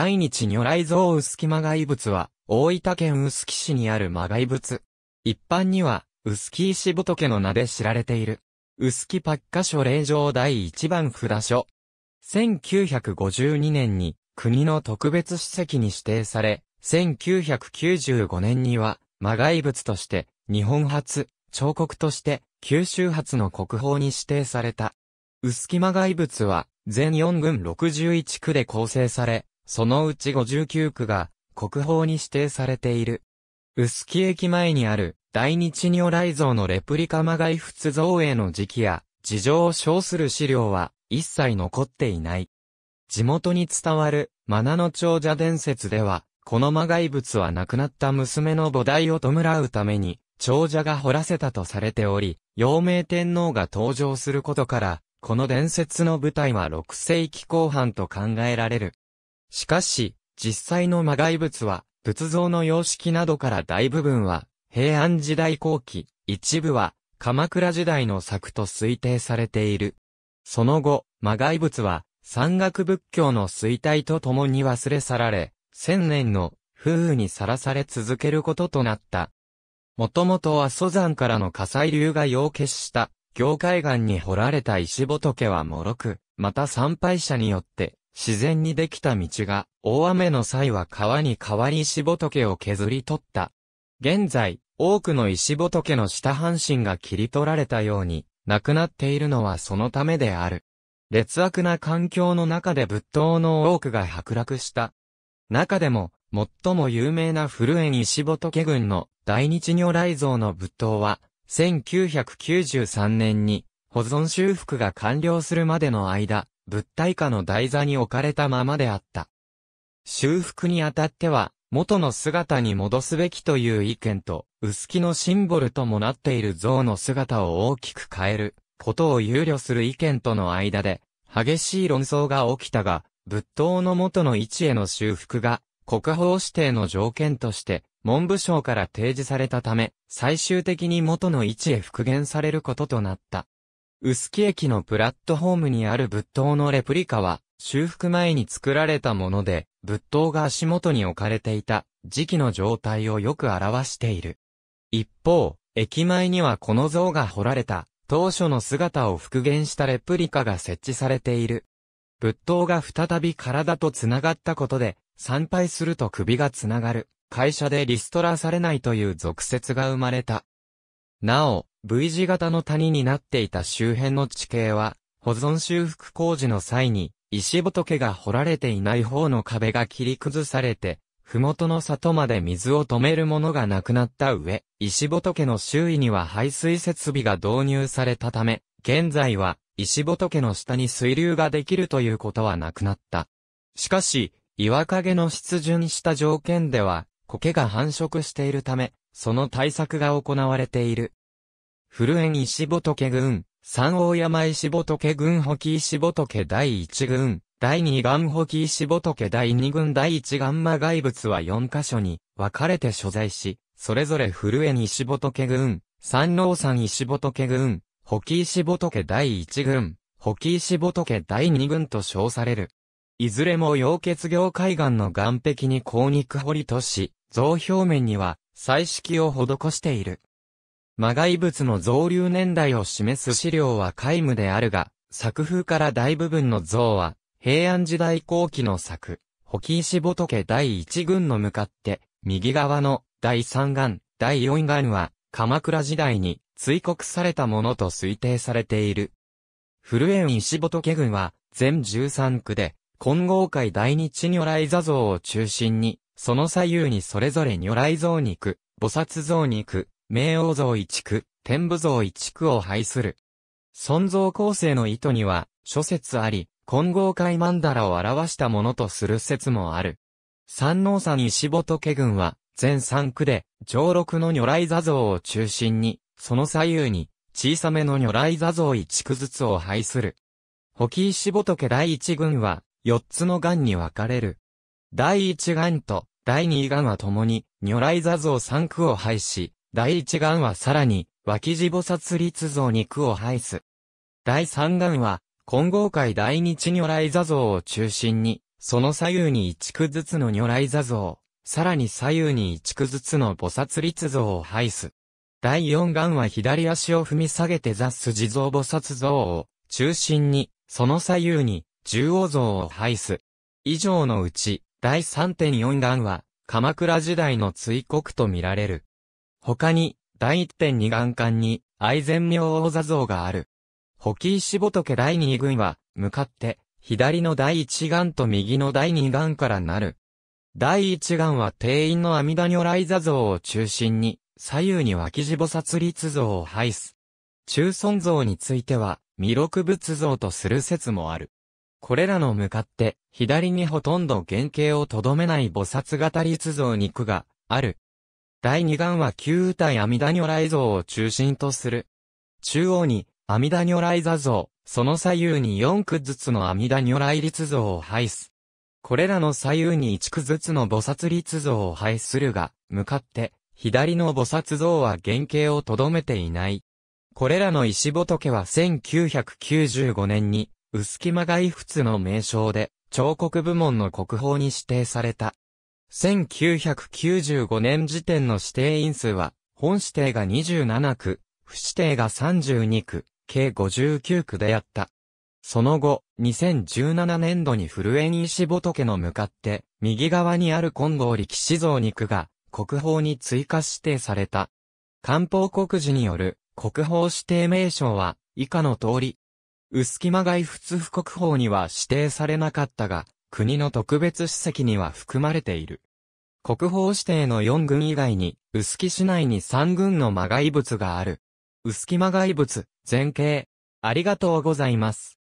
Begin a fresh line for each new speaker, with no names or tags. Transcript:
大日如来像臼木磨崖仏は、大分県臼木市にある磨崖仏。一般には、臼木石仏の名で知られている。臼木八ッ所書場第1番札書。1952年に、国の特別史跡に指定され、1995年には、魔外物として、日本初、彫刻として、九州初の国宝に指定された。薄木魔外仏は、全4軍61区で構成され、そのうち59区が国宝に指定されている。薄木駅前にある大日如来像のレプリカ魔外仏像営の時期や事情を称する資料は一切残っていない。地元に伝わる、マナの長者伝説では、この魔外仏は亡くなった娘の母体を弔うために、長者が掘らせたとされており、陽明天皇が登場することから、この伝説の舞台は6世紀後半と考えられる。しかし、実際の魔外物は、仏像の様式などから大部分は、平安時代後期、一部は、鎌倉時代の作と推定されている。その後、魔外物は、山岳仏教の衰退とともに忘れ去られ、千年の風雨にさらされ続けることとなった。もともとは蘇山からの火砕流が溶結した、業界岸に掘られた石仏は脆く、また参拝者によって自然にできた道が、大雨の際は川に変わり石仏を削り取った。現在、多くの石仏の下半身が切り取られたように、亡くなっているのはそのためである。劣悪な環境の中で仏塔の多くが剥落した。中でも、最も有名な古園石仏群の大日如来像の仏塔は、1993年に保存修復が完了するまでの間、物体化の台座に置かれたままであった。修復にあたっては、元の姿に戻すべきという意見と、薄木のシンボルともなっている像の姿を大きく変える、ことを憂慮する意見との間で、激しい論争が起きたが、仏塔の元の位置への修復が、国宝指定の条件として、文部省から提示されたため、最終的に元の位置へ復元されることとなった。臼杵駅のプラットホームにある仏塔のレプリカは、修復前に作られたもので、仏塔が足元に置かれていた時期の状態をよく表している。一方、駅前にはこの像が彫られた、当初の姿を復元したレプリカが設置されている。仏塔が再び体と繋がったことで、参拝すると首が繋がる、会社でリストラされないという俗説が生まれた。なお、V 字型の谷になっていた周辺の地形は、保存修復工事の際に、石仏が掘られていない方の壁が切り崩されて、麓の里まで水を止めるものがなくなった上、石仏の周囲には排水設備が導入されたため、現在は石仏の下に水流ができるということはなくなった。しかし、岩陰の湿潤した条件では、苔が繁殖しているため、その対策が行われている。古縁石仏群、三大山石仏群、保木石仏第一群、第二岩保木石仏第二群、第一岩魔外物は四箇所に分かれて所在し、それぞれ古縁石仏群、三能山石仏群、保木石仏第一群、保木石仏第二群と称される。いずれも溶血業海岸の岸壁に高肉掘りとし、像表面には彩色を施している。魔外物の増流年代を示す資料は皆無であるが、作風から大部分の像は、平安時代後期の作、保石仏第一軍の向かって、右側の第三眼、第四眼は、鎌倉時代に追刻されたものと推定されている。古江石仏軍は、全十三区で、金剛会大日如来座像を中心に、その左右にそれぞれ如来像肉、菩薩像肉、冥王像一区、天部像一区を配する。尊像構成の意図には、諸説あり、混合界曼荼羅を表したものとする説もある。三能山石仏群は、全三区で、上六の如来座像を中心に、その左右に、小さめの如来座像一区ずつを配する。保木、石仏第一群は、四つの岩に分かれる。第一眼と第二眼は共に、如来座像三区を配し、第一眼はさらに、脇地菩薩立像二区を配す。第三眼は、金剛界第日如来座像を中心に、その左右に一区ずつの如来座像、さらに左右に一区ずつの菩薩立像を配す。第四眼は左足を踏み下げて座す地蔵菩薩像を中心に、その左右に中央像を配す。以上のうち、第3.4段は、鎌倉時代の追告とみられる。他に、第1.2段間に、愛禅明王座像がある。保木石仏第2軍は、向かって、左の第1眼と右の第2眼からなる。第1眼は定員の阿弥陀如来座像を中心に、左右に脇地菩薩立像を配す。中尊像については、弥勒仏像とする説もある。これらの向かって、左にほとんど原型をとどめない菩薩型立像に区がある。第二眼は旧体阿弥陀如来像を中心とする。中央に阿弥陀如来座像、その左右に四区ずつの阿弥陀如来立像を配す。これらの左右に一区ずつの菩薩立像を配するが、向かって、左の菩薩像は原型をとどめていない。これらの石仏は1995年に薄間がいの名称で、彫刻部門の国宝に指定された。1995年時点の指定員数は、本指定が27区、不指定が32区、計59区であった。その後、2017年度に古江に石仏の向かって、右側にある金剛力士像に区が、国宝に追加指定された。官報告示による、国宝指定名称は、以下の通り、薄木間外仏府国法には指定されなかったが、国の特別史跡には含まれている。国宝指定の4軍以外に、薄木市内に3軍の間外物がある。薄木間外物、全景。ありがとうございます。